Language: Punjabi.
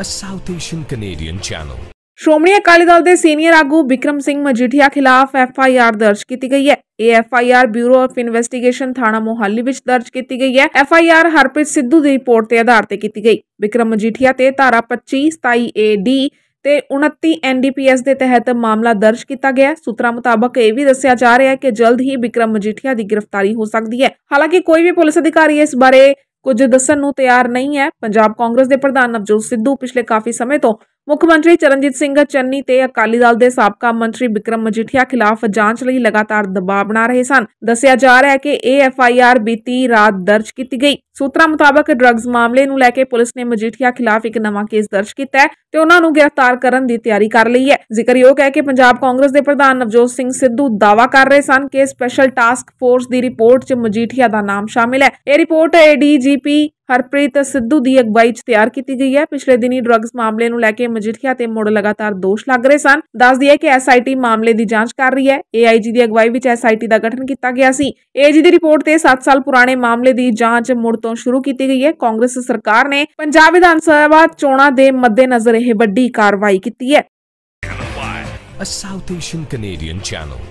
a South Asian Canadian channel. Shiromani Akali Dal ਦੇ ਸੀਨੀਅਰ ਆਗੂ ਵਿਕਰਮ ਸਿੰਘ ਮਜੀਠੀਆ ਖਿਲਾਫ ਐਫ ਆਈ ਆਰ ਦਰਜ ਕੀਤੀ ਗਈ ਹੈ ਇਹ F I R bureau of investigation ਥਾਣਾ ਮੋਹਾਲੀ ਵਿੱਚ ਦਰਜ ਕੀਤੀ ਗਈ ਹੈ F I R Harpreet Sidhu ਦੀ ਰਿਪੋਰਟ ਤੇ ਆਧਾਰ ਤੇ ਕੀਤੀ ਗਈ ਵਿਕਰਮ ਮਜੀਠੀਆ ਤੇ ਧਾਰਾ 25 27 ਏ ਡੀ ਤੇ 29 ਐਨਡੀਪੀਐਸ ਦੇ ਤਹਿਤ ਮਾਮਲਾ ਦਰਜ ਕੀਤਾ ਗਿਆ ਸੂਤਰਾਂ ਮੁਤਾਬਕ ਇਹ ਵੀ ਦੱਸਿਆ ਜਾ ਰਿਹਾ ਹੈ ਕਿ ਜਲਦ ਹੀ ਵਿਕਰਮ ਮਜੀਠੀਆ ਦੀ ਗ੍ਰਿਫਤਾਰੀ ਹੋ ਸਕਦੀ ਹੈ ਹਾਲਾਂਕਿ ਕੋਈ ਵੀ ਪੁਲਿਸ ਅਧਿਕਾਰੀ ਇਸ ਬਾਰੇ ਕੁਝ ਦੱਸਣ ਨੂੰ ਤਿਆਰ ਨਹੀਂ ਹੈ ਪੰਜਾਬ ਕਾਂਗਰਸ ਦੇ ਪ੍ਰਧਾਨ ਨਵਜੋਤ ਸਿੱਧੂ ਪਿਛਲੇ ਕਾਫੀ ਸਮੇਂ ਤੋਂ ਮੁੱਖ ਮੰਤਰੀ ਚਰਨਜੀਤ ਸਿੰਘ ਚੰਨੀ ਤੇ ਅਕਾਲੀ ਦਲ ਦੇ ਸਾਬਕਾ ਮੰਤਰੀ ਵਿਕਰਮ ਮਜੀਠੀਆ ਖਿਲਾਫ ਜਾਂਚ ਲਈ ਲਗਾਤਾਰ ਦਬਾਅ ਬਣਾ ਰਹੇ ਸਨ ਦੱਸਿਆ ਜਾ ਰਿਹਾ ਹੈ ਕਿ ਇਹ ਐਫ ਆਈ ਆਰ ਬੀਤੀ ਰਾਤ ਦਰਜ ਕੀਤੀ ਗਈ ਸੂਤਰਾਂ ਮੁਤਾਬਕ ਡਰੱਗਸ ਮਾਮਲੇ ਨੂੰ ਲੈ ਕੇ ਪੁਲਿਸ ਨੇ ਮਜੀਠੀਆ ਖਿਲਾਫ ਇੱਕ ਨਵਾਂ ਕੇਸ ਦਰਜ ਕੀਤਾ ਹੈ ਤੇ ਉਹਨਾਂ ਨੂੰ ਗ੍ਰਿਫਤਾਰ ਕਰਨ ਦੀ ਤਿਆਰੀ ਕਰ ਲਈ ਹੈ ਜ਼ਿਕਰਯੋਗ ਹੈ ਕਿ ਪੰਜਾਬ ਕਾਂਗਰਸ ਦੇ ਪ੍ਰਧਾਨ ਨਵਜੋਤ ਸਿੰਘ ਸਿੱਧੂ ਦਾਵਾ ਕਰ ਰਹੇ ਸਨ ਕਿ ਸਪੈਸ਼ਲ ਟਾਸਕ ਫੋਰਸ ਦੀ ਰਿਪੋਰਟ 'ਚ ਮਜੀਠੀਆ ਦਾ ਨਾਮ ਸ਼ਾਮਿਲ ਹੈ ਇਹ ਰਿਪੋਰਟ ਏਡੀਜੀਪੀ ਹਰਪ੍ਰੀਤ ਸਿੱਧੂ ਦੀ ਅਗਵਾਈ 'ਚ ਤਿਆਰ ਕੀਤੀ ਗਈ ਹੈ ਪਿਛਲੇ ਦਿਨੀ ਡਰੱਗਸ ਮਾਮਲੇ ਨੂੰ ਲੈ ਕੇ ਮਜੀਠੀਆ ਤੇ ਮੋੜ ਲਗਾਤਾਰ ਦੋਸ਼ ਲੱਗ ਰਹੇ ਸਨ ਦੱਸ ਹੈ ਕਿ ਐਸਆਈਟੀ ਮਾਮਲੇ ਦੀ ਜਾਂਚ ਕਰ ਰਹੀ ਹੈ ਏਆਈਜੀ ਦੀ ਅਗਵਾਈ ਵਿੱਚ ਐਸਆਈਟੀ ਦਾ ਗਠਨ ਕੀਤਾ ਗਿਆ ਸੀ ਏਜੀ ਦੀ ਰਿਪੋਰਟ ਤੇ 7 ਸਾਲ ਪੁਰਾਣੇ ਮਾਮਲੇ ਦੀ ਜਾਂਚ ਮੁੜ ਤੋਂ ਸ਼ੁਰੂ ਕੀਤੀ ਗਈ ਹੈ ਕਾਂਗਰਸ ਸਰਕਾਰ ਨੇ ਪੰਜਾਬ ਵਿਧਾਨ ਸਭਾ ਚੋਣਾਂ ਦੇ ਮੱਦੇਨਜ਼ਰ ਇਹ ਵੱਡੀ ਕਾਰਵਾਈ ਕੀਤੀ ਹੈ A South Asian Canadian channel